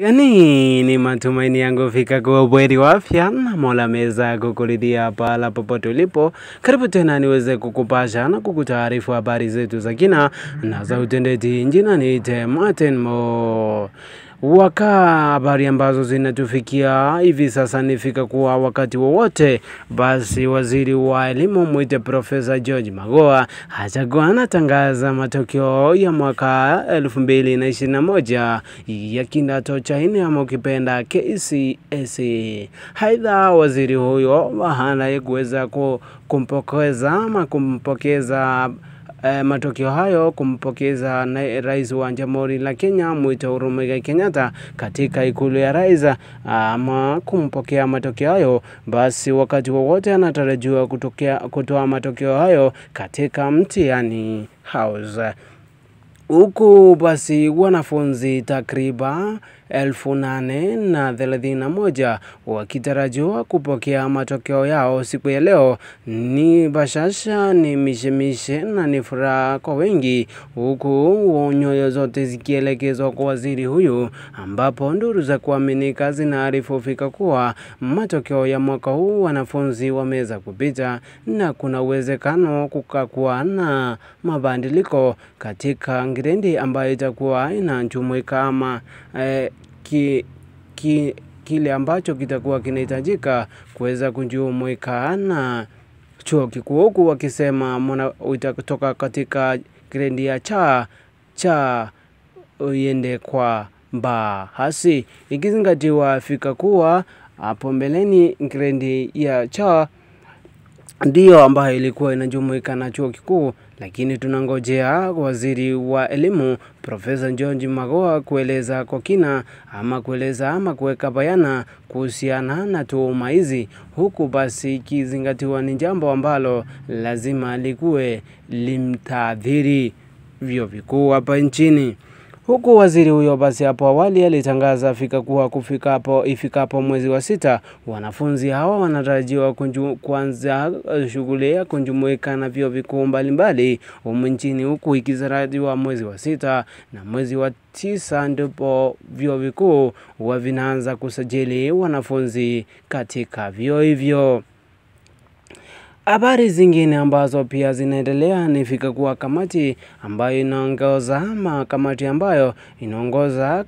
Gani ni matumaini yangu fika kwa ubweri wa afya na Mola meza kukuridhia pala popote ulipo. Karibu tena niweze kukupasha na kukutaarifu habari zetu za kina na za utendeti. Jina ni Martin Mo waka habari ambazo zinatufikia hivi sasa nifika kuwa wakati wowote basi, waziri wa elimu mwite Profesa George magoa atakuwa anatangaza matokeo ya mwaka 2021 ya kidato cha nne ama ukipenda KCSE. haidha waziri huyo ya kuweza kumpokeza ama kumpokeza e, matokeo hayo kumpokeza rais wa Jamhuri la Kenya mwita Muigai Kenyatta katika ikulu ya rais. Ama kumpokea matokeo hayo, basi wakati wowote anatarajiwa kutoa matokeo hayo katika mtihani House. Huku basi wanafunzi takriban elfu nane na thelathini na moja wakitarajiwa kupokea matokeo yao siku ya leo. Ni bashasha, ni mishemishe na ni furaha kwa wengi, huku nyoyo zote zikielekezwa kwa waziri huyu, ambapo nduru za kuaminika zinaarifu fika kuwa matokeo ya mwaka huu wanafunzi wameweza kupita na kuna uwezekano kukakuwa na mabadiliko katika Ngrindi ambayo itakuwa inajumuika ama eh, ki, ki, kile ambacho kitakuwa kinahitajika kuweza kujumuika na chuo kikuu, huku wakisema mwana utatoka katika grendi ya cha cha uende kwa ba. Hasi ikizingatiwa fika kuwa hapo mbeleni grendi ya cha ndiyo ambayo ilikuwa inajumuika na chuo kikuu, lakini tunangojea waziri wa elimu Profesa George Magoa kueleza kwa kina ama kueleza ama kuweka bayana kuhusiana na tuhuma hizi, huku basi ikizingatiwa ni jambo ambalo lazima likuwe limtaadhiri vyuo vikuu hapa nchini huku waziri huyo basi hapo awali alitangaza fika kuwa kufikapo ifikapo mwezi wa sita wanafunzi hawa wanatarajiwa kuanza shughuli ya kunjumuika na vyuo vikuu mbalimbali humu nchini, huku ikitarajiwa mwezi wa sita na mwezi wa tisa ndipo vyuo vikuu huwa vinaanza kusajili wanafunzi katika vyuo hivyo. Habari zingine ambazo pia zinaendelea ni fika kuwa kamati ambayo inaongoza ama kamati ambayo inaongoza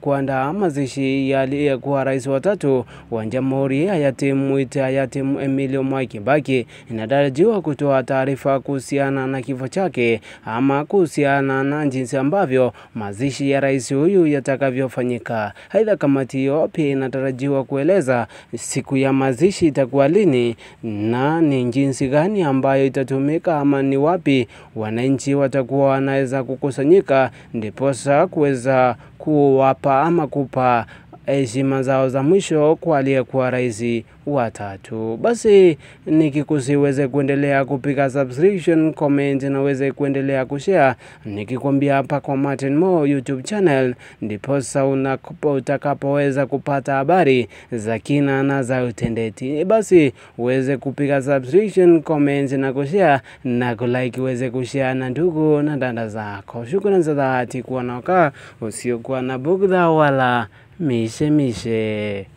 kuandaa mazishi ya aliyekuwa rais wa tatu wa jamhuri hayati Mwite hayati Emilio Mwai Kibaki inatarajiwa kutoa taarifa kuhusiana na kifo chake ama kuhusiana na jinsi ambavyo mazishi ya rais huyu yatakavyofanyika. Aidha, kamati hiyo pia inatarajiwa kueleza siku ya mazishi itakuwa lini na ni jinsi gani ambayo itatumika ama ni wapi wananchi watakuwa wanaweza kukusanyika, ndiposa kuweza kuwapa ama kupa heshima zao za mwisho kwa aliyekuwa rais watatu. Basi nikikusi uweze kuendelea kupiga subscription, comment na uweze kuendelea kushare, nikikwambia hapa kwa Martin Mo YouTube channel, ndipo sauna utakapoweza kupata habari za kina na za utendeti. Basi uweze kupiga subscription, comment na kushare na kulike, uweze kushare na ndugu na dada zako. Shukrani za dhati kuwa na naokaa usiokuwa na bugdha wala mishemishe mishe.